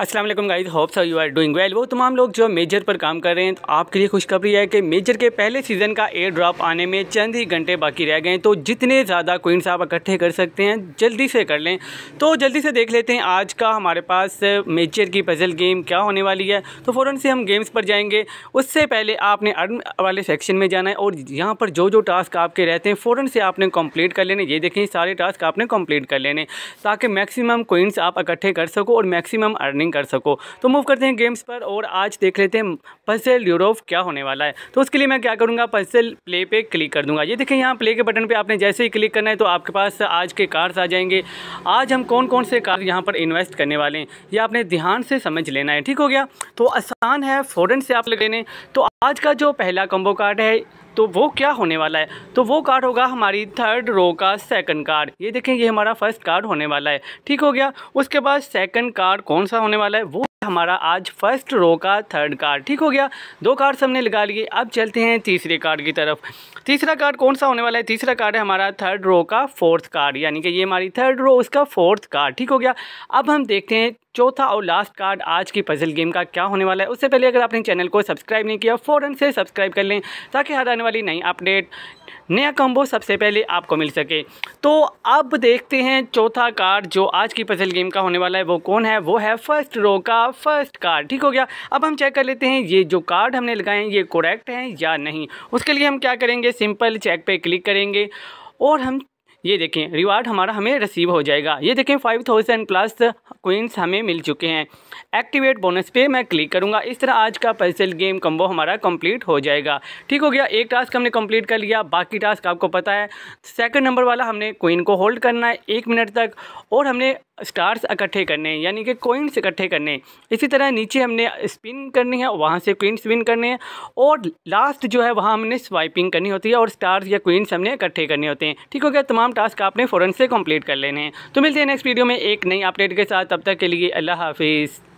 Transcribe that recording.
Aslam guys sir you are doing well वो तमाम लोग जो मेजर पर काम कर रहे हैं तो आपके लिए खुशखबरी है कि मेजर के पहले सीज़न का एयर ड्रॉप आने में चंद ही घंटे बाकी रह गए हैं तो जितने ज़्यादा कोइंस आप इकट्ठे कर सकते हैं जल्दी से कर लें तो जल्दी से देख लेते हैं आज का हमारे पास मेजर की पजल गेम क्या होने वाली है तो फ़ौर से हम गेम्स पर जाएंगे उससे पहले आपने अर्न वाले सेक्शन में जाना है और यहाँ पर जो जो टास्क आपके रहते हैं फ़ौर से आपने कम्प्लीट कर लेने ये देखें सारे टास्क आपने कम्प्लीट कर लेने ताकि मैक्सिमम कोइंस आप इकट्ठे कर सको और मैक्सिमम अर्निंग रनिंग कर सको तो मूव करते हैं गेम्स पर और आज देख लेते हैं पसल यूरोप क्या होने वाला है तो उसके लिए मैं क्या करूँगा पसल प्ले पे क्लिक कर दूंगा ये देखें यहाँ प्ले के बटन पर आपने जैसे ही क्लिक करना है तो आपके पास आज के कार्स आ जाएंगे आज हम कौन कौन से कार यहाँ पर इन्वेस्ट करने वाले हैं ये आपने ध्यान से समझ लेना है ठीक हो गया तो आसान है फ़ौरन से आप लेने तो आज का जो पहला कम्बो कार्ड है तो वो क्या होने वाला है तो वो कार्ड होगा हमारी थर्ड रो का सेकंड कार्ड ये देखें ये हमारा फर्स्ट कार्ड होने वाला है ठीक हो गया उसके बाद सेकंड कार्ड कौन सा होने वाला है वो हमारा आज फर्स्ट रो का थर्ड कार्ड ठीक हो गया दो कार्ड्स हमने लगा लिए अब चलते हैं तीसरे कार्ड की तरफ तीसरा कार्ड कौन सा होने वाला है तीसरा कार्ड है हमारा थर्ड रो का फोर्थ कार्ड यानी कि ये हमारी थर्ड रो उसका फोर्थ कार्ड ठीक हो गया अब हम देखते हैं चौथा और लास्ट कार्ड आज की पजल गेम का क्या होने वाला है उससे पहले अगर आपने चैनल को सब्सक्राइब नहीं किया फ़ौरन से सब्सक्राइब कर लें ताकि हर आने वाली नई अपडेट नया कॉम्बो सबसे पहले आपको मिल सके तो अब देखते हैं चौथा कार्ड जो आज की पजल गेम का होने वाला है वो कौन है वो है फर्स्ट रो का फर्स्ट कार्ड ठीक हो गया अब हम चेक कर लेते हैं ये जो कार्ड हमने लगाए हैं ये कोरेक्ट हैं या नहीं उसके लिए हम क्या करेंगे सिंपल चेक पे क्लिक करेंगे और हम ये देखें रिवार्ड हमारा हमें रिसीव हो जाएगा ये देखें फाइव थाउजेंड प्लस क्वींस हमें मिल चुके हैं एक्टिवेट बोनस पे मैं क्लिक करूँगा इस तरह आज का पजल गेम कम्बो हमारा कंप्लीट हो जाएगा ठीक हो गया एक टास्क हमने कंप्लीट कर लिया बाकी टास्क आपको पता है सेकंड नंबर वाला हमने क्वीन को होल्ड करना है एक मिनट तक और हमने स्टार्स इकट्ठे करने हैं यानी कि कोइंस इकट्ठे करने हैं इसी तरह नीचे हमने स्पिन करनी है वहाँ से क्वीन स्पिन करने हैं और लास्ट जो है वहाँ हमने स्वाइपिंग करनी होती है और स्टार्स या क्वींस हमने इकट्ठे करने होते हैं ठीक हो गया तमाम टास्क आपने फ़ौरन से कंप्लीट कर लेने हैं तो मिलते हैं नेक्स्ट वीडियो में एक नई अपडेट के साथ तब तक के लिए अल्लाह हाफिज़